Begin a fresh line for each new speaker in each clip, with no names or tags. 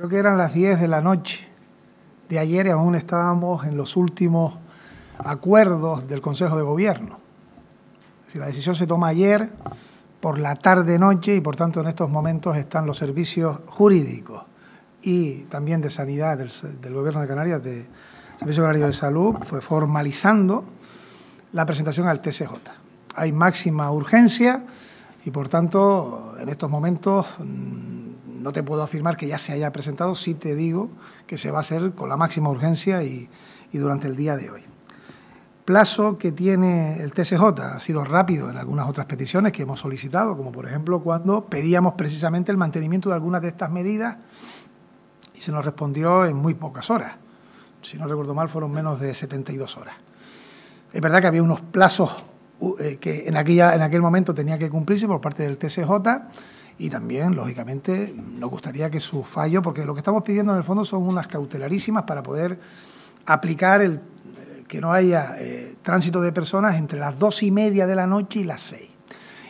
Creo que eran las 10 de la noche de ayer y aún estábamos en los últimos acuerdos del Consejo de Gobierno. la decisión se toma ayer por la tarde-noche y por tanto en estos momentos están los servicios jurídicos y también de sanidad del, Gobierno de Canarias, de Servicio Canario de Salud, fue formalizando la presentación al TCJ. Hay máxima urgencia y por tanto en estos momentos mm, no te puedo afirmar que ya se haya presentado, sí te digo que se va a hacer con la máxima urgencia y, durante el día de hoy. Plazo que tiene el TCJ ha sido rápido en algunas otras peticiones que hemos solicitado, como por ejemplo cuando pedíamos precisamente el mantenimiento de algunas de estas medidas y se nos respondió en muy pocas horas. Si no recuerdo mal, fueron menos de 72 horas. Es verdad que había unos plazos uh, eh, que en, en aquel momento tenía que cumplirse por parte del TSJ y también, lógicamente, nos gustaría que su fallo, porque lo que estamos pidiendo en el fondo son unas cautelarísimas para poder aplicar el, eh, que no haya eh, tránsito de personas entre las dos y media de la noche y las seis.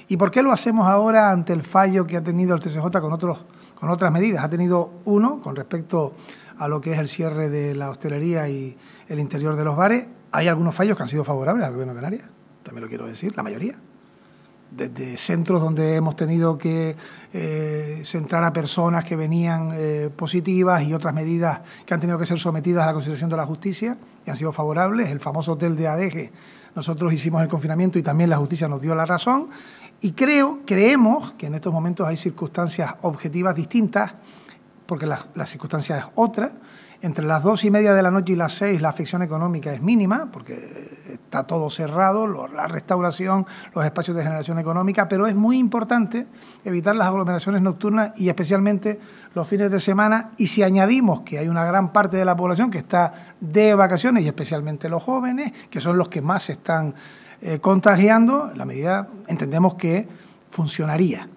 ¿Y por qué lo hacemos ahora ante el fallo que ha tenido el TCJ con, otros, con otras medidas? Ha tenido uno con respecto a lo que es el cierre de la hostelería y el interior de los bares. Hay algunos fallos que han sido favorables al Gobierno de Canarias, también lo quiero decir, la mayoría desde centros donde hemos tenido que eh, centrar a personas que venían eh, positivas y otras medidas que han tenido que ser sometidas a la consideración de la justicia y han sido favorables. El famoso hotel de Adeje nosotros hicimos el confinamiento y también la justicia nos dio la razón. Y creo, creemos que en estos momentos hay circunstancias objetivas distintas, porque la, la circunstancia es otra. Entre las dos y media de la noche y las seis la afección económica es mínima, porque está todo cerrado, la restauración, los espacios de generación económica, pero es muy importante evitar las aglomeraciones nocturnas y especialmente los fines de semana. Y si añadimos que hay una gran parte de la población que está de vacaciones y especialmente los jóvenes, que son los que más se están eh, contagiando, la medida entendemos que funcionaría.